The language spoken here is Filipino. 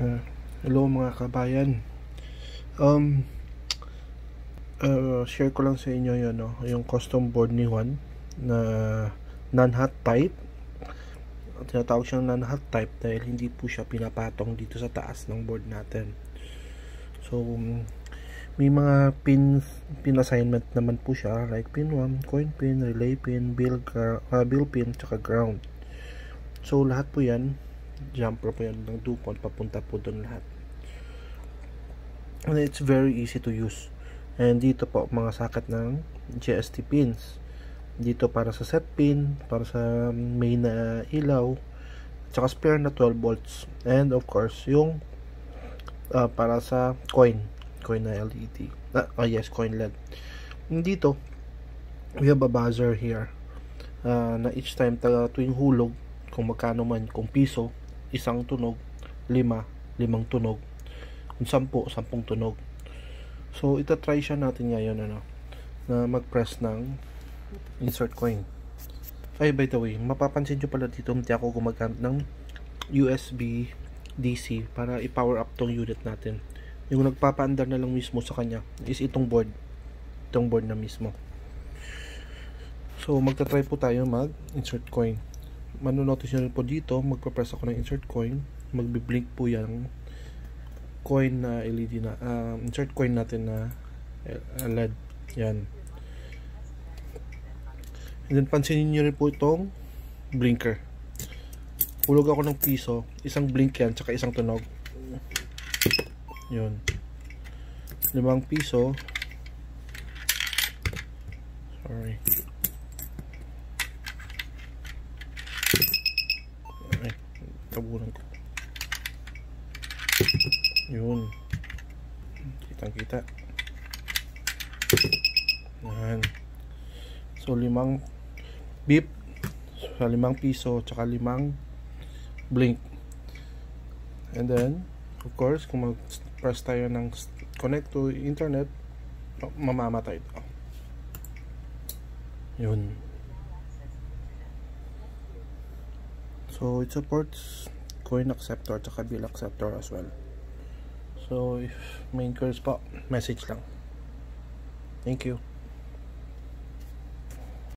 Uh, hello mga kabayan. Um, uh, share ko lang sa inyo 'yon, no? yung custom board ni Juan na non-hot type. Tinatawag siya non-hot type dahil hindi po siya pinapatong dito sa taas ng board natin. So, um, may mga pins, pin assignment naman po siya like pin 1, coin pin, relay pin, bill, uh, bill pin, tsaka ground. So, lahat po yan jumper rope yan ng dupont papunta po doon lahat and it's very easy to use and dito po mga socket ng GST pins dito para sa set pin para sa main na ilaw tsaka spare na 12 volts and of course yung uh, para sa coin coin na LED ah, oh yes coin LED and dito we have a buzzer here uh, na each time taga tuwing hulog kung magkano man kung piso isang tunog, lima, limang tunog, kung sampu, sampung tunog. So, itatry siya natin ngayon, ano, na mag-press ng insert coin. Ay, by the way, mapapansin nyo pala dito, hindi ako gumagamit ng USB DC para i-power up tong unit natin. Yung nagpapaandar na lang mismo sa kanya is itong board. Itong board na mismo. So, magta-try po tayo mag-insert coin manonotice nyo po dito, magpapress ako ng insert coin, magbi-blink po yung coin na LED na, uh, insert coin natin na LED. Yan. And then pansinin nyo rin po itong blinker. Hulog ako ng piso, isang blink yan, tsaka isang tunog. Yun. Limang piso. Sorry. kaburan ko yun kitang kita yan so limang beep so limang piso tsaka limang blink and then of course kung mag press tayo ng connect to internet oh, mamamatay ito yun So it supports coin acceptor at saka bill acceptor as well. So if may inquiries pa, message lang. Thank you.